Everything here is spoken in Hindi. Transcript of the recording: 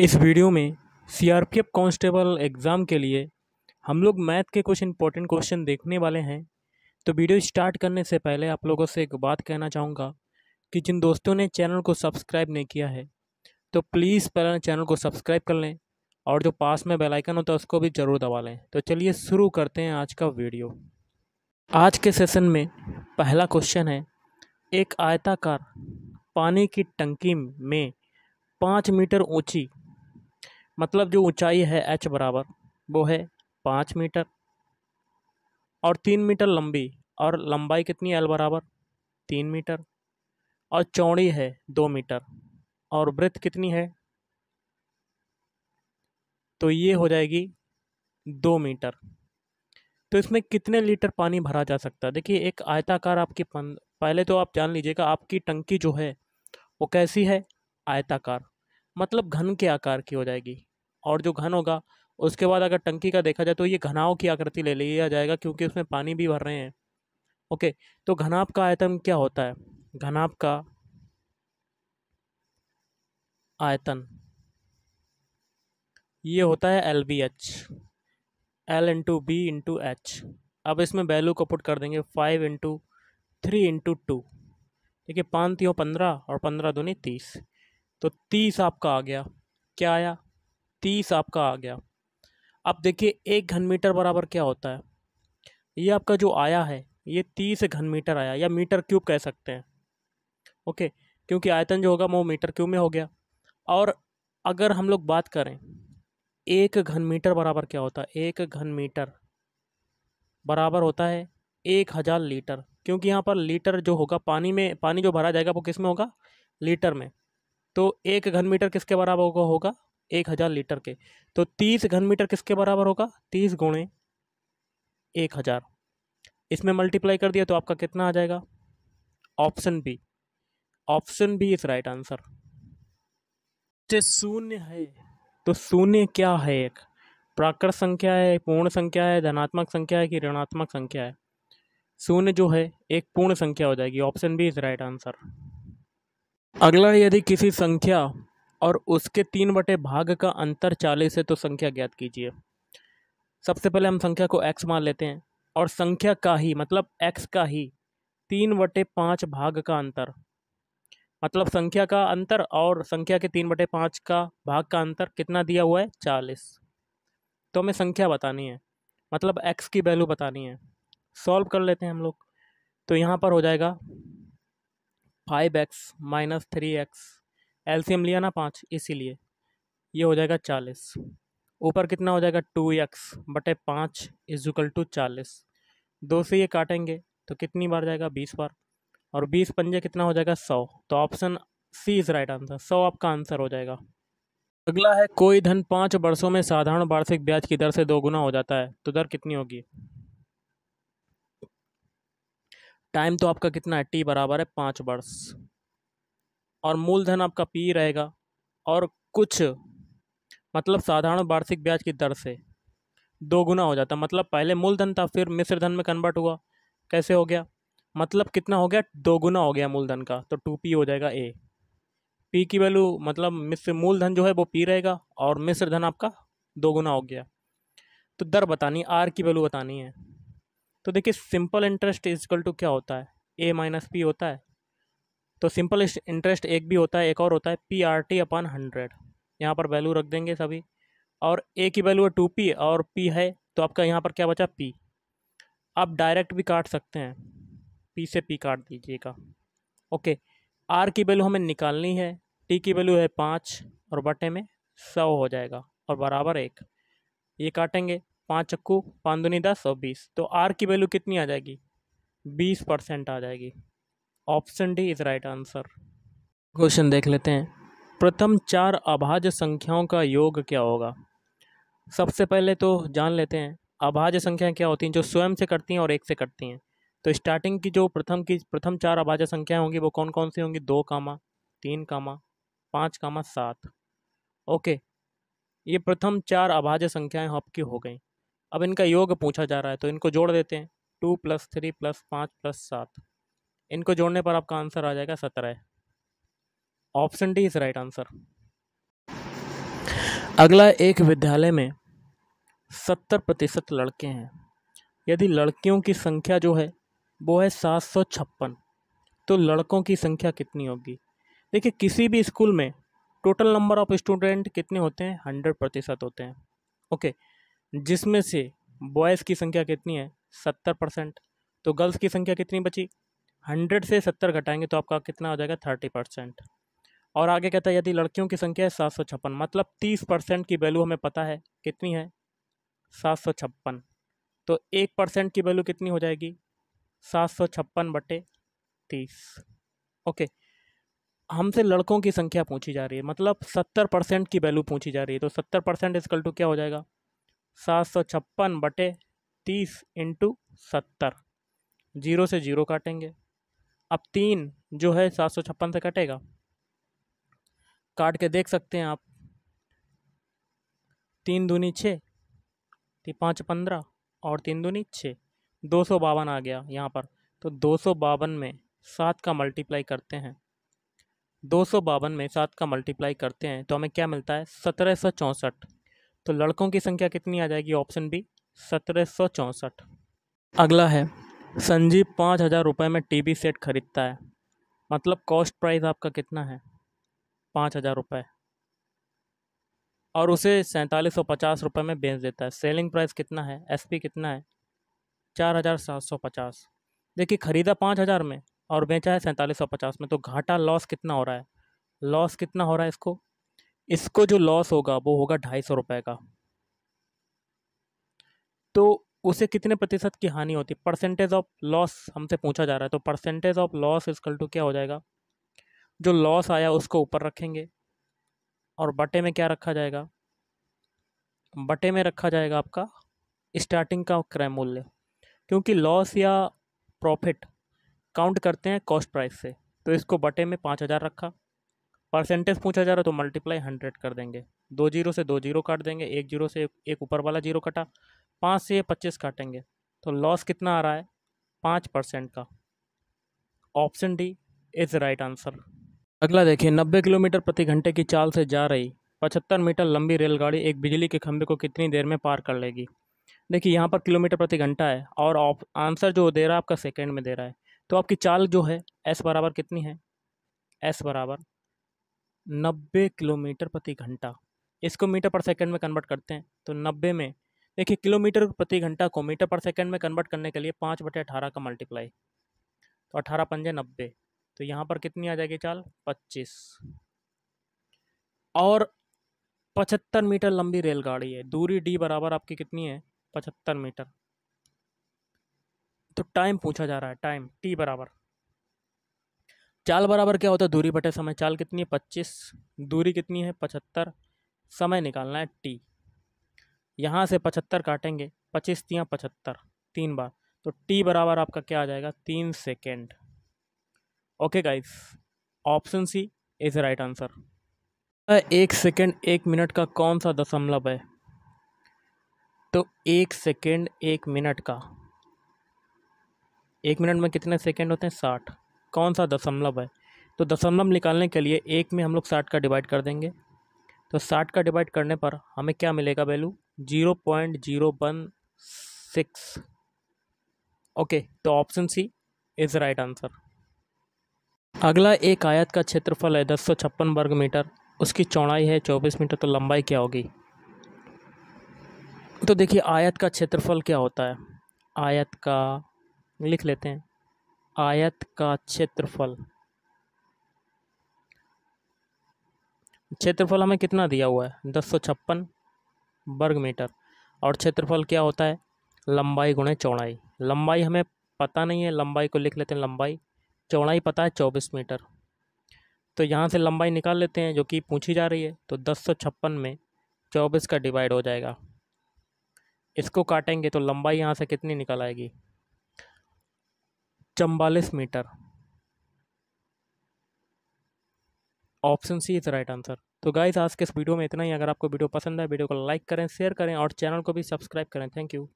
इस वीडियो में सीआरपीएफ कांस्टेबल एग्ज़ाम के लिए हम लोग मैथ के कुछ इंपॉर्टेंट क्वेश्चन देखने वाले हैं तो वीडियो स्टार्ट करने से पहले आप लोगों से एक बात कहना चाहूँगा कि जिन दोस्तों ने चैनल को सब्सक्राइब नहीं किया है तो प्लीज़ पहले चैनल को सब्सक्राइब कर लें और जो पास में बेलाइकन होता है उसको भी ज़रूर दबा लें तो चलिए शुरू करते हैं आज का वीडियो आज के सेशन में पहला क्वेश्चन है एक आयताकार पानी की टंकी में पाँच मीटर ऊंची मतलब जो ऊंचाई है एच बराबर वो है पाँच मीटर और तीन मीटर लंबी और लंबाई कितनी एल बराबर तीन मीटर और चौड़ी है दो मीटर और वृत्त कितनी है तो ये हो जाएगी दो मीटर तो इसमें कितने लीटर पानी भरा जा सकता है देखिए एक आयताकार आपकी पहले तो आप जान लीजिएगा आपकी टंकी जो है वो कैसी है आयताकार मतलब घन के आकार की हो जाएगी और जो घन होगा उसके बाद अगर टंकी का देखा जाए तो ये घनाव की आकृति ले लिया जाएगा क्योंकि उसमें पानी भी भर रहे हैं ओके तो घनाप का आयतन क्या होता है घनाप का आयतन ये होता है L B H L into B into H अब इसमें वैल्यू को पुट कर देंगे five into three into two देखिए पाँच तीन पंद्रह और पंद्रह दूनी तीस तो तीस आपका आ गया क्या आया तीस आपका आ गया अब देखिए एक घन मीटर बराबर क्या होता है ये आपका जो आया है ये तीस घन मीटर आया या मीटर क्यूब कह सकते हैं ओके क्योंकि आयतन जो होगा वो मीटर क्यूब में हो गया और अगर हम लोग बात करें एक घन मीटर बराबर क्या होता है एक घन मीटर बराबर होता है एक हज़ार लीटर क्योंकि यहाँ पर लीटर जो होगा पानी में पानी जो भरा जाएगा वो किस में होगा लीटर में तो एक घन मीटर किसके बराबर होगा होगा एक हज़ार लीटर के तो तीस घन मीटर किसके बराबर होगा तीस गुणे एक हज़ार इसमें मल्टीप्लाई कर दिया तो आपका कितना आ जाएगा option B option B is right answer शून्य है तो शून्य क्या है एक प्राकृत संख्या है पूर्ण संख्या है धनात्मक संख्या है कि ऋणात्मक संख्या है शून्य जो है एक पूर्ण संख्या हो जाएगी option B is right answer अगला यदि किसी संख्या और उसके तीन बटे भाग का अंतर चालीस है तो संख्या ज्ञात कीजिए सबसे पहले हम संख्या को एक्स मान लेते हैं और संख्या का ही मतलब एक्स का ही तीन बटे पाँच भाग का अंतर मतलब संख्या का अंतर और संख्या के तीन बटे पाँच का भाग का अंतर कितना दिया हुआ है चालीस तो हमें संख्या बतानी है मतलब एक्स की वैल्यू बतानी है सॉल्व कर लेते हैं हम लोग तो यहाँ पर हो जाएगा five X minus three X एल्सीयम लिया ना पाँच इसीलिए ये हो जाएगा चालीस ऊपर कितना हो जाएगा टू एक्स बटे पाँच इजिकल टू चालीस दो से ये काटेंगे तो कितनी बार जाएगा बीस बार और बीस पंजे कितना हो जाएगा सौ तो option C is right answer सौ आपका आंसर हो जाएगा अगला है कोई धन पाँच वर्षों में साधारण वार्षिक ब्याज की दर से दोगुना हो जाता है तो दर कितनी होगी टाइम तो आपका कितना है टी बराबर है पाँच वर्ष और मूलधन आपका पी रहेगा और कुछ मतलब साधारण वार्षिक ब्याज की दर से दो गुना हो जाता मतलब पहले मूलधन था फिर मिश्र धन में कन्वर्ट हुआ कैसे हो गया मतलब कितना हो गया दो गुना हो गया मूलधन का तो टू पी हो जाएगा ए पी की वैल्यू मतलब मिश्र मूलधन जो है वो पी रहेगा और मिश्र धन आपका दो गुना हो गया तो दर बतानी आर की वैल्यू बतानी है तो देखिए सिंपल इंटरेस्ट इजकल टू क्या होता है ए माइनस पी होता है तो सिंपल इंटरेस्ट एक भी होता है एक और होता है पी आर टी अपन हंड्रेड यहाँ पर वैल्यू रख देंगे सभी और ए की वैल्यू है टू पी और पी है तो आपका यहाँ पर क्या बचा पी आप डायरेक्ट भी काट सकते हैं पी से पी काट दीजिएगा ओके आर की वैल्यू हमें निकालनी है टी की वैल्यू है पाँच और बटे में सौ हो जाएगा और बराबर एक ये काटेंगे पाँच चक्कू पाँच दुनी दस और बीस तो आर की वैल्यू कितनी आ जाएगी बीस परसेंट आ जाएगी option D is right answer question देख लेते हैं प्रथम चार अभाज्य संख्याओं का योग क्या होगा सबसे पहले तो जान लेते हैं अभाज्य संख्याएं क्या होती हैं जो स्वयं से करती हैं और एक से करती हैं तो स्टार्टिंग की जो प्रथम की प्रथम चार अभाज्य संख्याएं होंगी वो कौन कौन सी होंगी दो कामा तीन कामा पाँच कामा सात ओके ये प्रथम चार अभाज्य संख्याएं आपकी हो गई अब इनका योग पूछा जा रहा है तो इनको जोड़ देते हैं टू प्लस थ्री प्लस पाँच प्लस सात इनको जोड़ने पर आपका आंसर आ जाएगा सत्रह option D is right answer अगला एक विद्यालय में सत्तर प्रतिशत लड़के हैं यदि लड़कियों की संख्या जो है वो है सात सौ छप्पन तो लड़कों की संख्या कितनी होगी देखिए किसी भी स्कूल में टोटल नंबर ऑफ स्टूडेंट कितने होते हैं हंड्रेड प्रतिशत होते हैं ओके okay. जिसमें से बॉयज़ की संख्या कितनी है सत्तर परसेंट तो गर्ल्स की संख्या कितनी बची हंड्रेड से सत्तर घटाएंगे तो आपका कितना हो जाएगा थर्टी परसेंट और आगे कहता है यदि लड़कियों की संख्या है सात सौ छप्पन मतलब तीस परसेंट की वैल्यू हमें पता है कितनी है सात सौ छप्पन तो एक परसेंट की वैल्यू कितनी हो जाएगी सात सौ छप्पन बटे तीस ओके हमसे लड़कों की संख्या पूछी जा रही है मतलब सत्तर परसेंट की वैल्यू पूछी जा रही है तो सत्तर परसेंट इसकल टू क्या हो जाएगा सात सौ छप्पन बटे तीस इंटू सत्तर जीरो से जीरो काटेंगे अब तीन जो है सात सौ छप्पन से कटेगा काट के देख सकते हैं आप तीन दूनी छः ती तो पाँच पंद्रह और तीन दूनी छः दो सौ बावन आ गया यहाँ पर तो दो सौ बावन में सात का मल्टीप्लाई करते हैं दो सौ बावन में सात का मल्टीप्लाई करते हैं तो हमें क्या मिलता है सत्रह सौ चौंसठ तो लड़कों की संख्या कितनी आ जाएगी ऑप्शन बी सत्रह अगला है संजीव पाँच हज़ार रुपये में टीवी सेट खरीदता है मतलब कॉस्ट प्राइस आपका कितना है पाँच हज़ार रुपये और उसे सैंतालीस सौ पचास रुपये में बेच देता है सेलिंग प्राइस कितना है एसपी कितना है चार हज़ार सात सौ पचास देखिए ख़रीदा पाँच हज़ार में और बेचा है सैंतालीस सौ पचास में तो घाटा लॉस कितना हो रहा है लॉस कितना हो रहा है इसको इसको जो लॉस होगा वो होगा ढाई सौ रुपये का तो उसे कितने प्रतिशत की हानि होती है परसेंटेज ऑफ लॉस हमसे पूछा जा रहा है तो percentage of loss is equal to क्या हो जाएगा जो लॉस आया उसको ऊपर रखेंगे और बटे में क्या रखा जाएगा बटे में रखा जाएगा आपका स्टार्टिंग का क्रय मूल्य क्योंकि लॉस या प्रॉफिट काउंट करते हैं कॉस्ट प्राइस से तो इसको बटे में पाँच हज़ार रखा परसेंटेज पूछा जा रहा है तो मल्टीप्लाई हंड्रेड कर देंगे दो जीरो से दो जीरो काट देंगे एक जीरो से एक ऊपर वाला जीरो कटा पाँच से पच्चीस काटेंगे तो लॉस कितना आ रहा है पाँच परसेंट का option D is right answer अगला देखिए नब्बे किलोमीटर प्रति घंटे की चाल से जा रही पचहत्तर मीटर लंबी रेलगाड़ी एक बिजली के खंभे को कितनी देर में पार कर लेगी देखिए यहाँ पर किलोमीटर प्रति घंटा है और आंसर जो दे रहा है आपका सेकेंड में दे रहा है तो आपकी चाल जो है एस बराबर कितनी है एस बराबर नब्बे किलोमीटर प्रति घंटा इसको मीटर पर सेकंड में कन्वर्ट करते हैं तो नब्बे में देखिए किलोमीटर प्रति घंटा को मीटर पर सेकंड में कन्वर्ट करने के लिए पाँच बटे अठारह का मल्टीप्लाई तो अठारह पंजे नब्बे तो यहाँ पर कितनी आ जाएगी चाल पच्चीस और पचहत्तर मीटर लंबी रेलगाड़ी है दूरी डी बराबर आपकी कितनी है पचहत्तर मीटर तो टाइम पूछा जा रहा है टाइम टी बराबर चाल बराबर क्या होता है दूरी बटे समय चाल कितनी है पच्चीस दूरी कितनी है पचहत्तर समय निकालना है टी यहाँ से पचहत्तर काटेंगे पच्चीस तियाँ पचहत्तर तीन बार तो टी बराबर आपका क्या आ जाएगा तीन second okay guys option C is right answer एक सेकेंड एक मिनट का कौन सा दशमलव है तो एक सेकेंड एक मिनट का एक मिनट में कितने सेकेंड होते हैं साठ कौन सा दशमलव है तो दशमलव निकालने के लिए एक में हम लोग साठ का डिवाइड कर देंगे तो साठ का डिवाइड करने पर हमें क्या मिलेगा value zero point zero one six okay तो option C is right answer अगला एक आयत का क्षेत्रफल है दस सौ छप्पन वर्ग मीटर उसकी चौड़ाई है चौबीस मीटर तो लंबाई क्या होगी तो देखिए आयत का क्षेत्रफल क्या होता है आयत का लिख लेते हैं आयत का क्षेत्रफल क्षेत्रफल हमें कितना दिया हुआ है दस सौ छप्पन वर्ग मीटर और क्षेत्रफल क्या होता है लंबाई गुणे चौड़ाई लंबाई हमें पता नहीं है लंबाई को लिख लेते हैं लंबाई चौड़ाई पता है चौबीस मीटर तो यहाँ से लंबाई निकाल लेते हैं जो कि पूछी जा रही है तो दस सौ छप्पन में चौबीस का डिवाइड हो जाएगा इसको काटेंगे तो लंबाई यहाँ से कितनी निकल आएगी चम्बालीस meter option C is right answer तो गाइज आज के इस वीडियो में इतना ही अगर आपको वीडियो पसंद है वीडियो को लाइक करें शेयर करें और चैनल को भी सब्सक्राइब करें थैंक यू